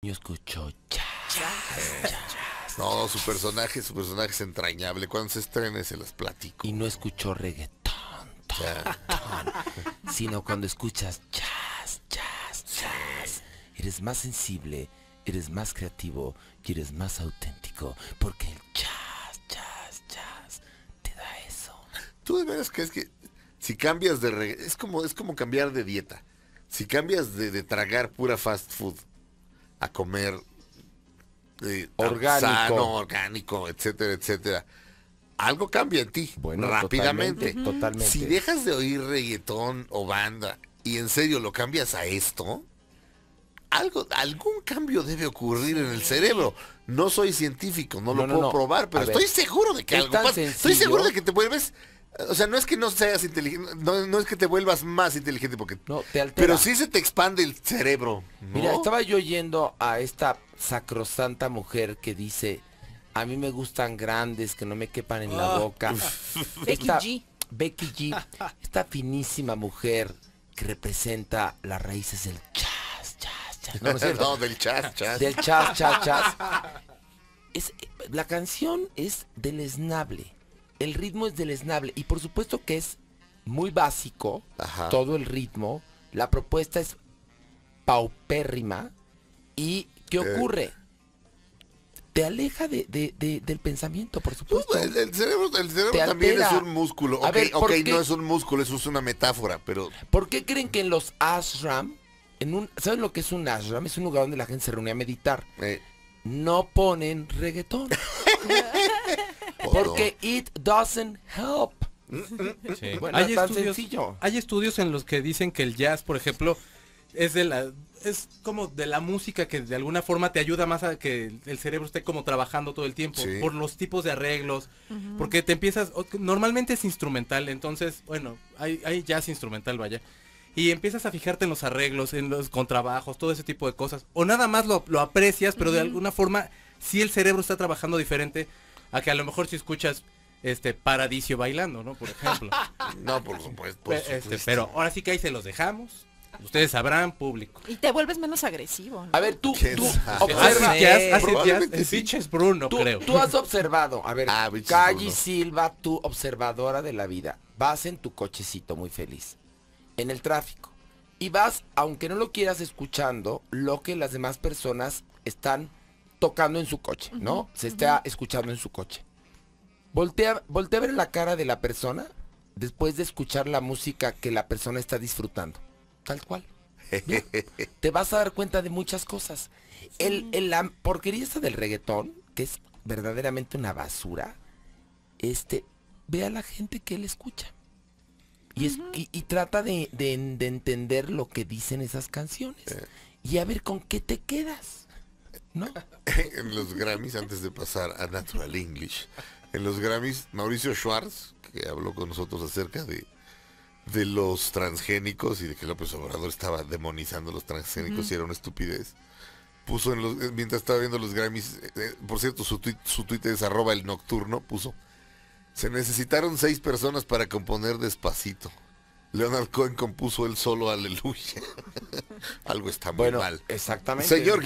Yo escucho Chas, Chas, Chas No, su personaje, su personaje es entrañable. Cuando se estrene se las platico. Y no escucho reggaetón, sino cuando escuchas Chas, Chas, Chas Eres más sensible, eres más creativo y eres más auténtico. Porque el Chas, Chas, Chas te da eso. ¿Tú de veras crees que si cambias de reggaetón, es como, es como cambiar de dieta? Si cambias de tragar pura fast food a comer eh, orgánico, sano, orgánico, etcétera, etcétera. Algo cambia en ti rápidamente. Totalmente, Si dejas de oír reggaetón o banda y en serio lo cambias a esto, algo, algún cambio debe ocurrir en el cerebro. No soy científico, no, lo puedo probar, pero estoy seguro de que algo pasa. Estoy seguro de que te vuelves o sea, no es que no seas inteligente, no, es que te vuelvas más inteligente porque... te altera. Pero sí se te expande el cerebro. Mira, estaba yo yendo a esta sacrosanta mujer que dice, a mí me gustan grandes, que no me quepan en la ah. boca. Becky G. Becky G, esta finísima mujer que representa las raíces del chas, chas, chas. No, no, del chas, chas. Del chas, chas, chas. la canción es del deleznable el ritmo es deleznable y por supuesto que es muy básico todo el ritmo. La propuesta es paupérrima. ¿Y qué eh. ocurre? Te aleja del pensamiento, por supuesto. el, cerebro, también es un músculo. ok, no es un músculo, eso es una metáfora, pero... ¿Por qué creen que en los ashram, en un, ¿saben lo que es un ashram? Es un lugar donde la gente se reúne a meditar. Eh. No ponen reggaetón. Porque it doesn't help. Bueno, hay, estudios, hay estudios en los que dicen que el jazz, por ejemplo, es de la es como de la música que de alguna forma te ayuda más a que el cerebro esté como trabajando todo el tiempo por los tipos de arreglos porque te empiezas normalmente es instrumental entonces bueno hay, jazz instrumental vaya y empiezas a fijarte en los arreglos en los contrabajos todo ese tipo de cosas o nada más lo, aprecias pero de alguna forma si el cerebro está trabajando diferente a que a lo mejor si escuchas este Paradiso bailando, ¿no? Por ejemplo. no, por este, supuesto. pero ahora sí que ahí se los dejamos. Ustedes sabrán, público. Y te vuelves menos agresivo. A ver, tú, tú observa. Fiches Bruno, creo. Tú has observado, a ver, ah, Silva, tú observadora de la vida, vas en tu cochecito muy feliz, en el tráfico, y vas, aunque no lo quieras, escuchando lo que las demás personas están tocando en su coche, ¿no? se está escuchando en su coche. Voltea, a ver la cara de la persona después de escuchar la música que la persona está disfrutando. Tal cual. Te vas a dar cuenta de muchas cosas. El, el, la porquería esta del reggaetón, que es verdaderamente una basura, este, ve a la gente que él escucha. Y, es, trata de, entender lo que dicen esas canciones. Y a ver con qué te quedas. ¿no? en los Grammys, antes de pasar a Natural English, en los Grammys, Mauricio Schwartz, que habló con nosotros acerca de, de los transgénicos y de que López Obrador estaba demonizando a los transgénicos y era una estupidez. Puso en los, eh, mientras estaba viendo los Grammys, eh, eh, por cierto, su, tuit, su es arroba el nocturno, puso, se necesitaron seis personas para componer despacito. Leonard Cohen compuso él solo Aleluya. Algo está muy mal. Exactamente. Señor